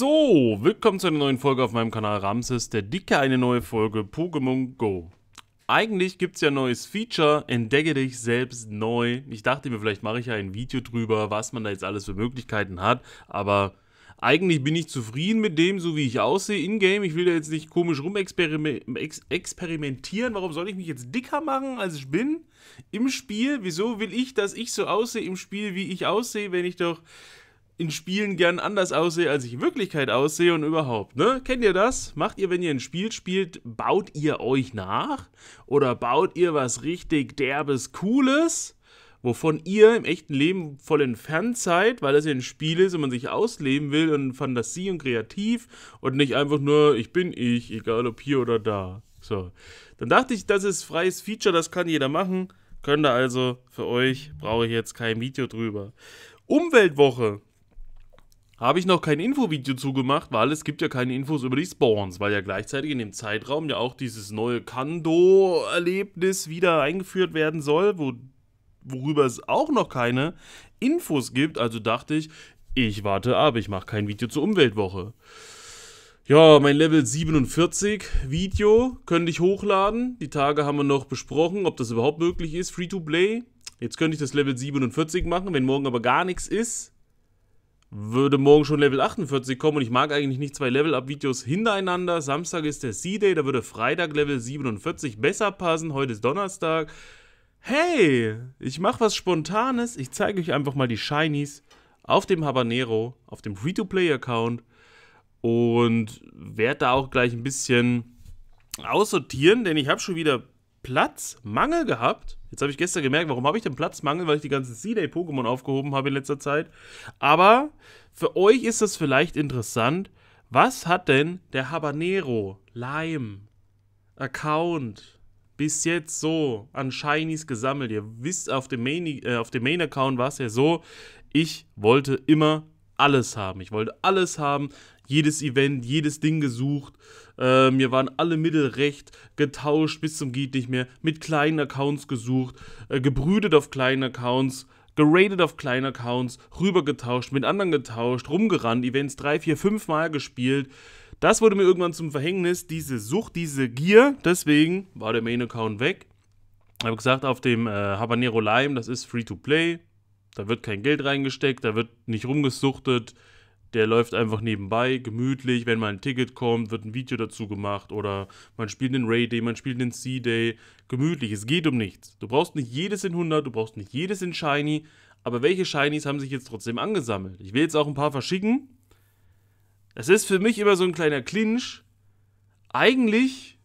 So, willkommen zu einer neuen Folge auf meinem Kanal Ramses, der Dicke, eine neue Folge Pokémon Go. Eigentlich gibt es ja ein neues Feature, entdecke dich selbst neu. Ich dachte mir, vielleicht mache ich ja ein Video drüber, was man da jetzt alles für Möglichkeiten hat, aber eigentlich bin ich zufrieden mit dem, so wie ich aussehe in-game. Ich will da jetzt nicht komisch rumexperimentieren. Warum soll ich mich jetzt dicker machen, als ich bin? Im Spiel? Wieso will ich, dass ich so aussehe im Spiel, wie ich aussehe, wenn ich doch in Spielen gern anders aussehe, als ich in Wirklichkeit aussehe und überhaupt. Ne? Kennt ihr das? Macht ihr, wenn ihr ein Spiel spielt, baut ihr euch nach? Oder baut ihr was richtig derbes, cooles, wovon ihr im echten Leben voll entfernt seid, weil das ja ein Spiel ist und man sich ausleben will und Fantasie und kreativ und nicht einfach nur, ich bin ich, egal ob hier oder da. So. Dann dachte ich, das ist freies Feature, das kann jeder machen. Könnt ihr also für euch, brauche ich jetzt kein Video drüber. Umweltwoche habe ich noch kein Infovideo zugemacht, weil es gibt ja keine Infos über die Spawns, weil ja gleichzeitig in dem Zeitraum ja auch dieses neue Kando-Erlebnis wieder eingeführt werden soll, wo, worüber es auch noch keine Infos gibt. Also dachte ich, ich warte ab, ich mache kein Video zur Umweltwoche. Ja, mein Level 47 Video könnte ich hochladen. Die Tage haben wir noch besprochen, ob das überhaupt möglich ist, Free-to-Play. Jetzt könnte ich das Level 47 machen, wenn morgen aber gar nichts ist würde morgen schon Level 48 kommen und ich mag eigentlich nicht zwei Level-Up-Videos hintereinander. Samstag ist der C-Day, da würde Freitag Level 47 besser passen. Heute ist Donnerstag. Hey, ich mache was Spontanes. Ich zeige euch einfach mal die Shinies auf dem Habanero, auf dem Free-to-Play-Account und werde da auch gleich ein bisschen aussortieren, denn ich habe schon wieder Platzmangel gehabt. Jetzt habe ich gestern gemerkt, warum habe ich den Platzmangel, weil ich die ganzen C-Day-Pokémon aufgehoben habe in letzter Zeit. Aber für euch ist das vielleicht interessant. Was hat denn der Habanero Lime Account bis jetzt so an Shinies gesammelt? Ihr wisst, auf dem Main-Account äh, auf dem Main war es ja so, ich wollte immer alles haben. Ich wollte alles haben jedes Event, jedes Ding gesucht. Äh, mir waren alle Mittel recht, getauscht bis zum Geht nicht mehr, mit kleinen Accounts gesucht, äh, gebrütet auf kleinen Accounts, geradet auf kleinen Accounts, rübergetauscht, mit anderen getauscht, rumgerannt, Events drei, vier, fünf Mal gespielt. Das wurde mir irgendwann zum Verhängnis, diese Sucht, diese Gier. Deswegen war der Main-Account weg. Ich habe gesagt, auf dem äh, Habanero Lime, das ist Free-to-Play. Da wird kein Geld reingesteckt, da wird nicht rumgesuchtet der läuft einfach nebenbei, gemütlich. Wenn mal ein Ticket kommt, wird ein Video dazu gemacht oder man spielt den Ray Day, man spielt den C-Day. Gemütlich, es geht um nichts. Du brauchst nicht jedes in 100, du brauchst nicht jedes in Shiny, aber welche Shinies haben sich jetzt trotzdem angesammelt? Ich will jetzt auch ein paar verschicken. Es ist für mich immer so ein kleiner Clinch. Eigentlich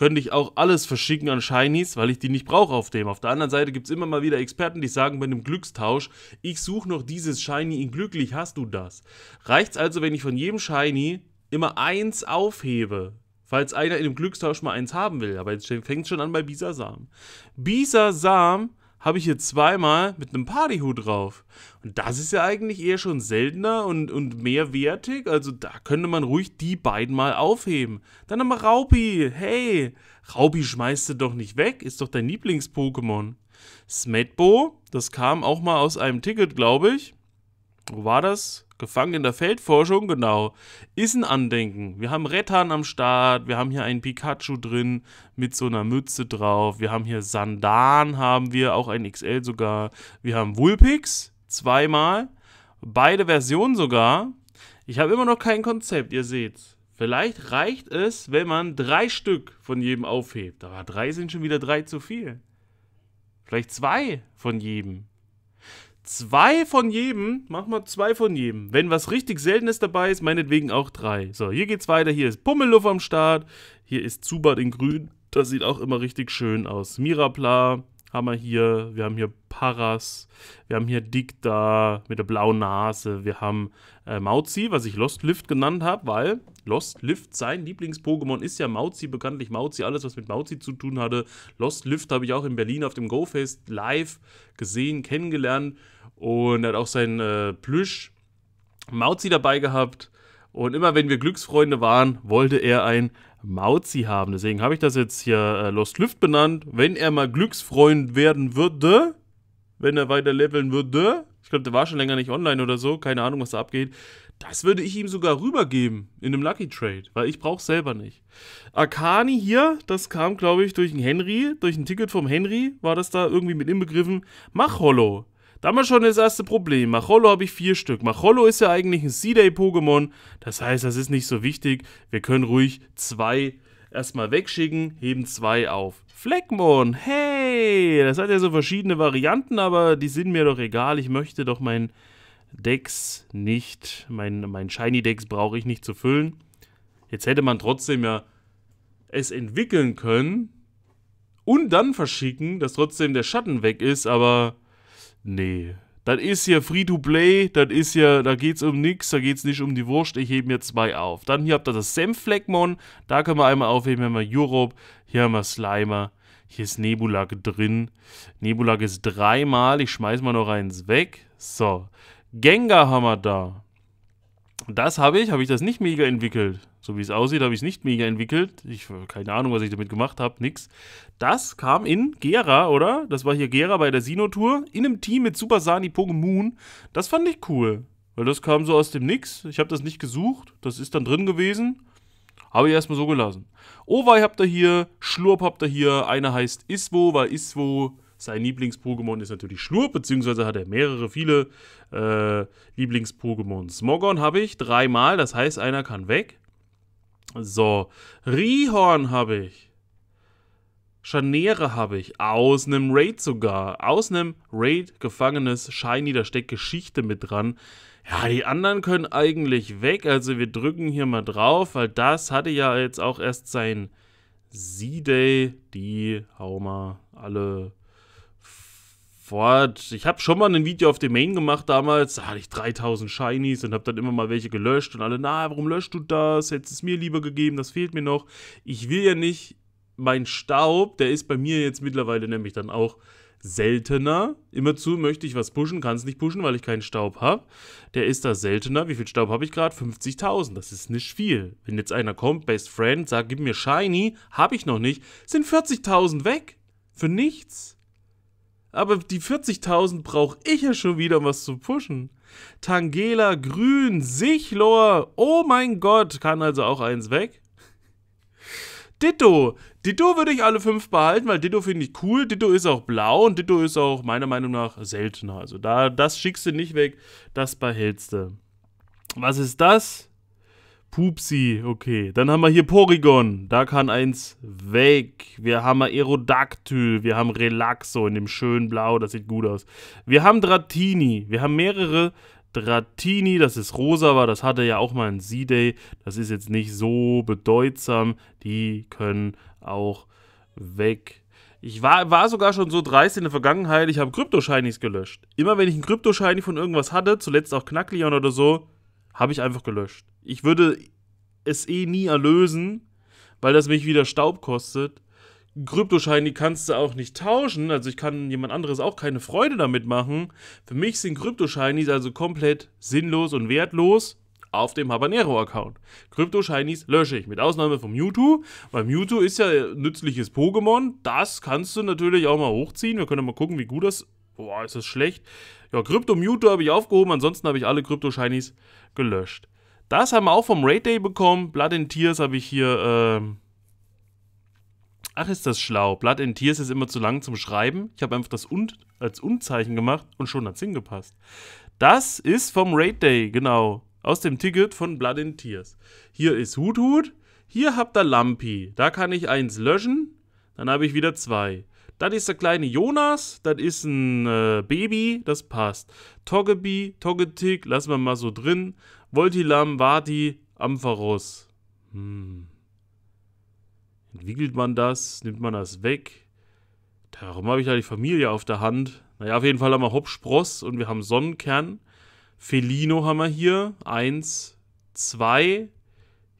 könnte ich auch alles verschicken an Shinies, weil ich die nicht brauche auf dem. Auf der anderen Seite gibt es immer mal wieder Experten, die sagen bei einem Glückstausch, ich suche noch dieses Shiny in glücklich, hast du das? Reicht's also, wenn ich von jedem Shiny immer eins aufhebe, falls einer in dem Glückstausch mal eins haben will. Aber jetzt fängt es schon an bei Bisasam. Bisasam habe ich hier zweimal mit einem Partyhut drauf. Und das ist ja eigentlich eher schon seltener und, und wertig. Also da könnte man ruhig die beiden mal aufheben. Dann haben wir Raupi. Hey, Raupi schmeißt du doch nicht weg. Ist doch dein Lieblings-Pokémon. Smetbo, das kam auch mal aus einem Ticket, glaube ich. Wo war das? Gefangen in der Feldforschung, genau. Ist ein Andenken. Wir haben Rettern am Start, wir haben hier einen Pikachu drin mit so einer Mütze drauf. Wir haben hier Sandan, haben wir, auch ein XL sogar. Wir haben Wulpix, zweimal. Beide Versionen sogar. Ich habe immer noch kein Konzept, ihr seht's. Vielleicht reicht es, wenn man drei Stück von jedem aufhebt. Aber drei sind schon wieder drei zu viel. Vielleicht zwei von jedem. Zwei von jedem, mach mal zwei von jedem. Wenn was richtig Seltenes dabei ist, meinetwegen auch drei. So, hier geht's weiter. Hier ist Pummeluff am Start. Hier ist Zubat in grün. Das sieht auch immer richtig schön aus. Mirapla, haben wir hier, wir haben hier Paras, wir haben hier Dick da mit der blauen Nase, wir haben äh, Mauzi, was ich Lost Lift genannt habe, weil Lost Lift sein Lieblings-Pokémon ist ja Mauzi, bekanntlich Mauzi, alles was mit Mauzi zu tun hatte. Lost Lift habe ich auch in Berlin auf dem GoFest live gesehen, kennengelernt und er hat auch sein äh, Plüsch Mauzi dabei gehabt. Und immer wenn wir Glücksfreunde waren, wollte er ein Mauzi haben. Deswegen habe ich das jetzt hier äh, Lost Lift benannt. Wenn er mal Glücksfreund werden würde, wenn er weiter leveln würde, ich glaube, der war schon länger nicht online oder so, keine Ahnung, was da abgeht, das würde ich ihm sogar rübergeben in einem Lucky Trade, weil ich brauche selber nicht. Akani hier, das kam, glaube ich, durch einen Henry, durch ein Ticket vom Henry, war das da irgendwie mit inbegriffen. Mach Hollow. Da haben wir schon das erste Problem. Macholo habe ich vier Stück. Macholo ist ja eigentlich ein C-Day-Pokémon. Das heißt, das ist nicht so wichtig. Wir können ruhig zwei erstmal wegschicken, heben zwei auf. Fleckmon, hey! Das hat ja so verschiedene Varianten, aber die sind mir doch egal. Ich möchte doch mein Decks nicht, mein, mein Shiny Decks brauche ich nicht zu füllen. Jetzt hätte man trotzdem ja es entwickeln können und dann verschicken, dass trotzdem der Schatten weg ist, aber nee. Das ist hier Free to Play, das ist hier, da geht's um nichts, da geht's nicht um die Wurst, ich hebe mir zwei auf. Dann hier habt ihr das Senffleckmon, da können wir einmal aufheben, hier haben wir Europe, hier haben wir Slimer, hier ist Nebulag drin. Nebulag ist dreimal, ich schmeiß mal noch eins weg. So, Gengar haben wir da. Das habe ich, habe ich das nicht mega entwickelt? So wie es aussieht, habe ich es nicht mega entwickelt. Ich keine Ahnung, was ich damit gemacht habe, nix. Das kam in Gera, oder? Das war hier Gera bei der Sinotour in einem Team mit Super Sani Pokémon. Das fand ich cool, weil das kam so aus dem Nix. Ich habe das nicht gesucht, das ist dann drin gewesen. Habe ich erstmal so gelassen. Owei habt ihr hier, Schlurp habt ihr hier. Einer heißt Iswo, weil Iswo sein Lieblings-Pokémon ist natürlich Schlurp, beziehungsweise hat er mehrere, viele äh, Lieblings-Pokémon. Smogon habe ich dreimal, das heißt, einer kann weg. So, Rihorn habe ich. Scharniere habe ich. Aus einem Raid sogar. Aus einem Raid gefangenes Shiny, da steckt Geschichte mit dran. Ja, die anderen können eigentlich weg. Also wir drücken hier mal drauf, weil das hatte ja jetzt auch erst sein Z-Day. Die hauen wir alle Boah, ich habe schon mal ein Video auf dem Main gemacht damals, da hatte ich 3000 Shinies und habe dann immer mal welche gelöscht und alle, na, warum löscht du das? Hättest es mir lieber gegeben, das fehlt mir noch. Ich will ja nicht, mein Staub, der ist bei mir jetzt mittlerweile nämlich dann auch seltener. Immerzu möchte ich was pushen, kann es nicht pushen, weil ich keinen Staub habe. Der ist da seltener. Wie viel Staub habe ich gerade? 50.000. Das ist nicht viel. Wenn jetzt einer kommt, Best Friend, sagt, gib mir Shiny, habe ich noch nicht, sind 40.000 weg. Für nichts. Aber die 40.000 brauche ich ja schon wieder, um was zu pushen. Tangela, Grün, Sichlor, oh mein Gott, kann also auch eins weg. Ditto. Ditto würde ich alle fünf behalten, weil Ditto finde ich cool. Ditto ist auch blau und Ditto ist auch meiner Meinung nach seltener. Also da, das schickst du nicht weg, das behältst du. Was ist das? Pupsi, okay. Dann haben wir hier Porygon. Da kann eins weg. Wir haben Aerodactyl. Wir haben Relaxo in dem schönen Blau. Das sieht gut aus. Wir haben Dratini. Wir haben mehrere Dratini. Das ist rosa, aber das hatte ja auch mal ein Z-Day. Das ist jetzt nicht so bedeutsam. Die können auch weg. Ich war, war sogar schon so dreist in der Vergangenheit. Ich habe Krypto-Shinies gelöscht. Immer wenn ich ein Krypto-Shiny von irgendwas hatte, zuletzt auch Knackleon oder so, habe ich einfach gelöscht. Ich würde es eh nie erlösen, weil das mich wieder Staub kostet. Kryptoscheine, die kannst du auch nicht tauschen. Also ich kann jemand anderes auch keine Freude damit machen. Für mich sind Kryptoscheine also komplett sinnlos und wertlos auf dem Habanero-Account. Krypto-Shinies lösche ich, mit Ausnahme vom Mewtwo. Weil Mewtwo ist ja nützliches Pokémon. Das kannst du natürlich auch mal hochziehen. Wir können mal gucken, wie gut das. Boah, ist das schlecht. Ja, Krypto-Mewtwo habe ich aufgehoben. Ansonsten habe ich alle Krypto-Shinies gelöscht. Das haben wir auch vom Raid Day bekommen. Blood and Tears habe ich hier. Äh Ach, ist das schlau. Blood and Tears ist immer zu lang zum Schreiben. Ich habe einfach das und als Und-Zeichen gemacht und schon hat es hingepasst. Das ist vom Raid Day, genau. Aus dem Ticket von Blood and Tears. Hier ist Hut Hut. Hier habt ihr Lampi. Da kann ich eins löschen. Dann habe ich wieder zwei. Dann ist der kleine Jonas, dann ist ein äh, Baby, das passt. Togebi, Togetik, lassen wir mal so drin. Voltilam, Vati, Ampharos. Hm. Entwickelt man das? Nimmt man das weg? Darum habe ich da die Familie auf der Hand. Naja, auf jeden Fall haben wir Hopspross und wir haben Sonnenkern. Felino haben wir hier. Eins, zwei,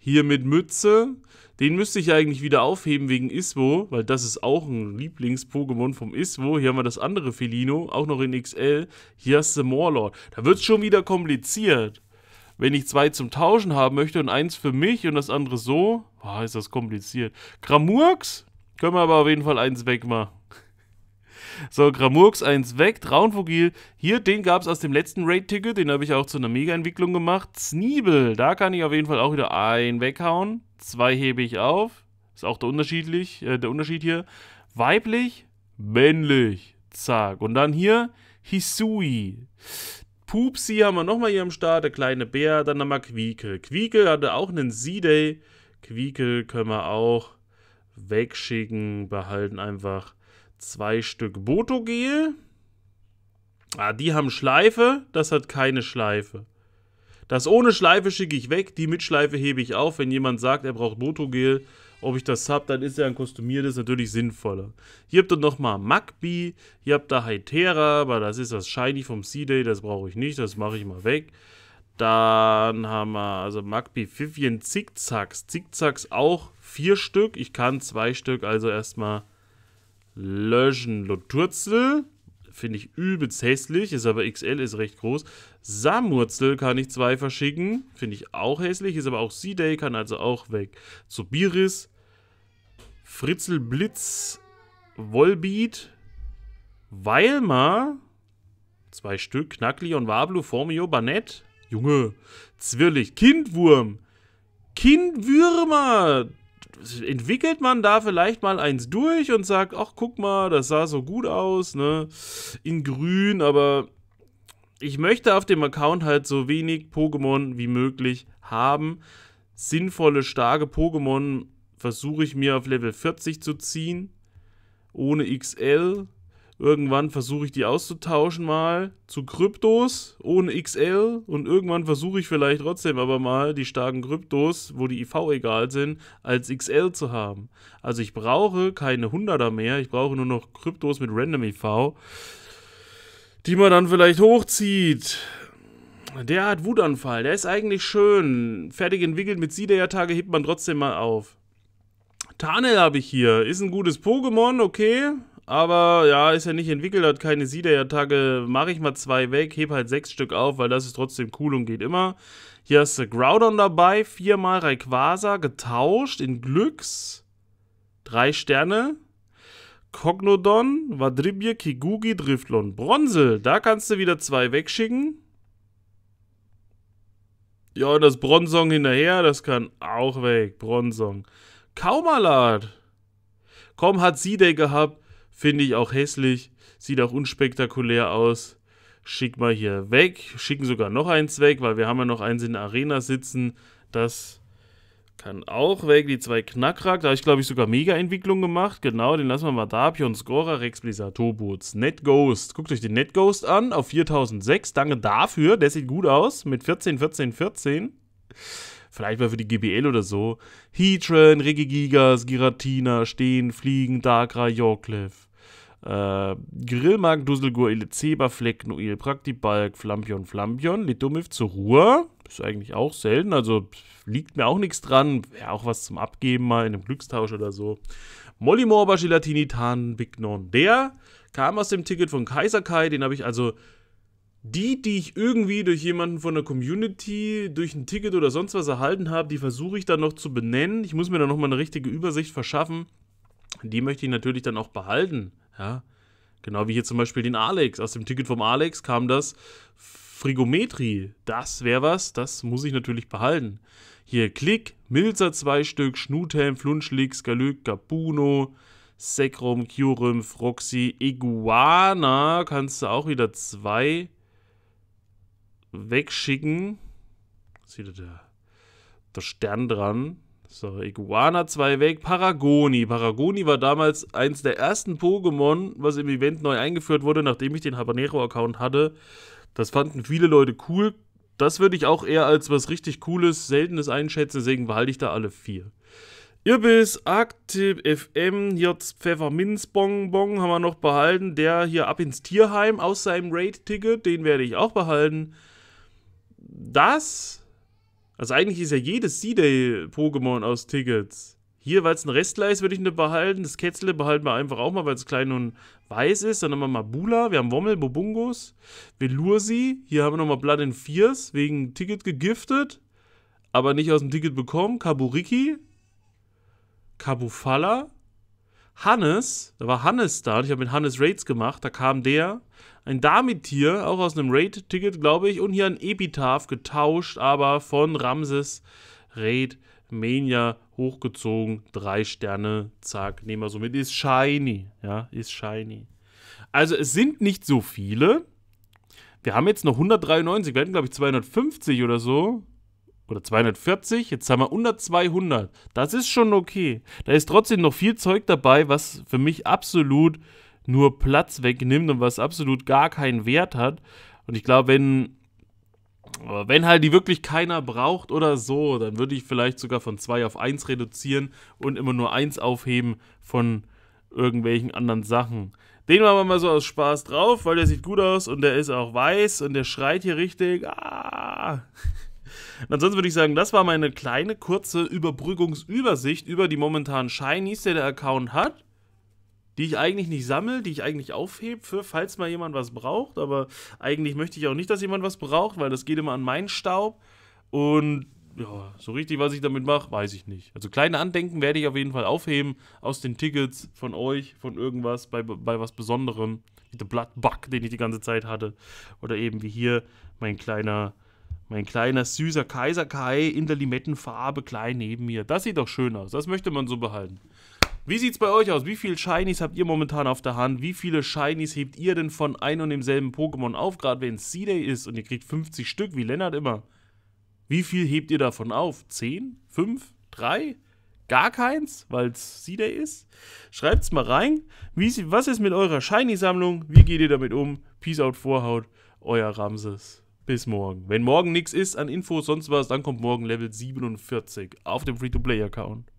hier mit Mütze. Den müsste ich eigentlich wieder aufheben wegen Iswo, weil das ist auch ein Lieblings-Pokémon vom Iswo. Hier haben wir das andere Felino, auch noch in XL. Hier hast du Morlord. Da wird es schon wieder kompliziert. Wenn ich zwei zum Tauschen haben möchte und eins für mich und das andere so, boah, ist das kompliziert. Gramurks? Können wir aber auf jeden Fall eins wegmachen. So, Gramurks 1 weg, Traunvogil. Hier, den gab es aus dem letzten Raid-Ticket, den habe ich auch zu einer Mega-Entwicklung gemacht. Zniebel, da kann ich auf jeden Fall auch wieder einen weghauen. Zwei hebe ich auf. Ist auch der, unterschiedlich, äh, der Unterschied hier. Weiblich, männlich. Zack. Und dann hier Hisui. Pupsi haben wir nochmal hier am Start, der kleine Bär, dann nochmal Quiekel. Quiekel hatte auch einen Z-Day. Quiekel können wir auch wegschicken, behalten einfach. Zwei Stück Botogel. Ah, die haben Schleife, das hat keine Schleife. Das ohne Schleife schicke ich weg, die mit Schleife hebe ich auf. Wenn jemand sagt, er braucht Botogel, ob ich das habe, dann ist er ein kostümiertes natürlich sinnvoller. Hier habt ihr nochmal Magby, hier habt ihr Hytera, aber das ist das Shiny vom C-Day, das brauche ich nicht, das mache ich mal weg. Dann haben wir also Magby, Vivian, Zickzacks. Zickzacks auch vier Stück, ich kann zwei Stück, also erstmal Löschen Loturzel. Finde ich übelst hässlich, ist aber XL, ist recht groß. Samurzel kann ich zwei verschicken, finde ich auch hässlich, ist aber auch Sea day kann also auch weg. Zobiris, Fritzelblitz, Volbeat, Weilmar, zwei Stück, Knackli und Wablu, Formio, Banett, Junge, Zwirlich, Kindwurm, Kindwürmer, entwickelt man da vielleicht mal eins durch und sagt, ach guck mal, das sah so gut aus, ne? In grün, aber ich möchte auf dem Account halt so wenig Pokémon wie möglich haben. Sinnvolle, starke Pokémon versuche ich mir auf Level 40 zu ziehen, ohne XL. Irgendwann versuche ich die auszutauschen mal zu Kryptos ohne XL und irgendwann versuche ich vielleicht trotzdem aber mal die starken Kryptos, wo die IV egal sind, als XL zu haben. Also ich brauche keine Hunderter mehr, ich brauche nur noch Kryptos mit Random IV, die man dann vielleicht hochzieht. Der hat Wutanfall, der ist eigentlich schön. Fertig entwickelt mit Siederjahrtage hebt man trotzdem mal auf. Tanel habe ich hier. Ist ein gutes Pokémon, okay aber ja, ist ja nicht entwickelt, hat keine Siederjagdtage. Mache ich mal zwei weg, heb halt sechs Stück auf, weil das ist trotzdem cool und geht immer. Hier hast du Groudon dabei, viermal Rayquaza, getauscht in Glücks. Drei Sterne. Cognodon, Vadribje, Kigugi, Driftlon. Bronze. da kannst du wieder zwei wegschicken. Ja, und das Bronzong hinterher, das kann auch weg. Bronzong. Kaumalat. Komm, hat Sidey gehabt. Finde ich auch hässlich, sieht auch unspektakulär aus. Schick mal hier weg, schicken sogar noch eins weg, weil wir haben ja noch eins in der Arena sitzen. Das kann auch weg, die zwei Knackrack. Da habe ich, glaube ich, sogar Mega-Entwicklung gemacht. Genau, den lassen wir mal da. Pion Scorer, Rex Blizzard, Tobots, NetGhost. Guckt euch den NetGhost an auf 4006. Danke dafür, der sieht gut aus mit 14, 14, 14 vielleicht mal für die GBL oder so. Heatran, Regigigas, Giratina, Stehen, Fliegen, Dagra, Yorkliff. Äh, Grillmark, Dusselgur, Elezeba, Fleck, Noel, Praktibalk, Flampion, Flampion, Litomif zur Ruhe. Ist eigentlich auch selten, also liegt mir auch nichts dran. Wäre auch was zum Abgeben mal in einem Glückstausch oder so. Mollymorba, Gelatini, Tan, Big Der kam aus dem Ticket von Kaiser Kai, den habe ich also die, die ich irgendwie durch jemanden von der Community, durch ein Ticket oder sonst was erhalten habe, die versuche ich dann noch zu benennen. Ich muss mir dann nochmal eine richtige Übersicht verschaffen. Die möchte ich natürlich dann auch behalten. Ja? Genau wie hier zum Beispiel den Alex. Aus dem Ticket vom Alex kam das Frigometri. Das wäre was, das muss ich natürlich behalten. Hier Klick, Milzer zwei Stück, Schnuthelm, Flunschlig, Skalök, Capuno, Sekrum, Kyurem, Froxy, Iguana. Kannst du auch wieder zwei wegschicken. Sieht ihr der, der Stern dran? So, Iguana 2 weg, Paragoni. Paragoni war damals eins der ersten Pokémon, was im Event neu eingeführt wurde, nachdem ich den Habanero-Account hatte. Das fanden viele Leute cool. Das würde ich auch eher als was richtig Cooles, Seltenes einschätzen, deswegen behalte ich da alle vier. Irbis, Arctip, FM, hier Pfefferminz-Bonbon haben wir noch behalten. Der hier ab ins Tierheim aus seinem Raid-Ticket, den werde ich auch behalten das, also eigentlich ist ja jedes C-Day-Pokémon aus Tickets. Hier, weil es ein Restler ist, würde ich eine behalten. Das Ketzle behalten wir einfach auch mal, weil es klein und weiß ist. Dann haben wir Mabula, wir haben Wommel, Bobungus, Velursi. Hier haben wir nochmal Blood in Fierce, wegen Ticket gegiftet, aber nicht aus dem Ticket bekommen. Kaburiki, Kabufala, Hannes, da war Hannes da und ich habe mit Hannes Raids gemacht, da kam der, ein Damitier, auch aus einem Raid-Ticket, glaube ich, und hier ein Epitaph getauscht, aber von Ramses Raid Mania hochgezogen, drei Sterne, zack, nehmen wir so mit, ist shiny, ja, ist shiny. Also es sind nicht so viele. Wir haben jetzt noch 193, wir hätten glaube ich 250 oder so oder 240, jetzt haben wir unter 200. Das ist schon okay. Da ist trotzdem noch viel Zeug dabei, was für mich absolut nur Platz wegnimmt und was absolut gar keinen Wert hat. Und ich glaube, wenn, wenn halt die wirklich keiner braucht oder so, dann würde ich vielleicht sogar von 2 auf 1 reduzieren und immer nur 1 aufheben von irgendwelchen anderen Sachen. Den machen wir mal so aus Spaß drauf, weil der sieht gut aus und der ist auch weiß und der schreit hier richtig. Ah! Und ansonsten würde ich sagen, das war meine kleine, kurze Überbrückungsübersicht über die momentanen Shinies, die der Account hat. Die ich eigentlich nicht sammle, die ich eigentlich aufhebe, für, falls mal jemand was braucht. Aber eigentlich möchte ich auch nicht, dass jemand was braucht, weil das geht immer an meinen Staub. Und ja, so richtig, was ich damit mache, weiß ich nicht. Also kleine Andenken werde ich auf jeden Fall aufheben aus den Tickets von euch, von irgendwas, bei, bei was Besonderem. Wie der Blood Bug, den ich die ganze Zeit hatte. Oder eben wie hier mein kleiner mein kleiner, süßer Kaiser Kai in der Limettenfarbe klein neben mir. Das sieht doch schön aus. Das möchte man so behalten. Wie sieht's bei euch aus? Wie viele Shinies habt ihr momentan auf der Hand? Wie viele Shinies hebt ihr denn von ein und demselben Pokémon auf, gerade wenn es C-Day ist und ihr kriegt 50 Stück, wie Lennart immer? Wie viel hebt ihr davon auf? 10? 5? 3? Gar keins, weil es C-Day ist? Schreibt's mal rein. Wie, was ist mit eurer Shiny-Sammlung? Wie geht ihr damit um? Peace out, Vorhaut. Euer Ramses. Bis morgen. Wenn morgen nichts ist an Infos, sonst was, dann kommt morgen Level 47 auf dem Free-to-Play-Account.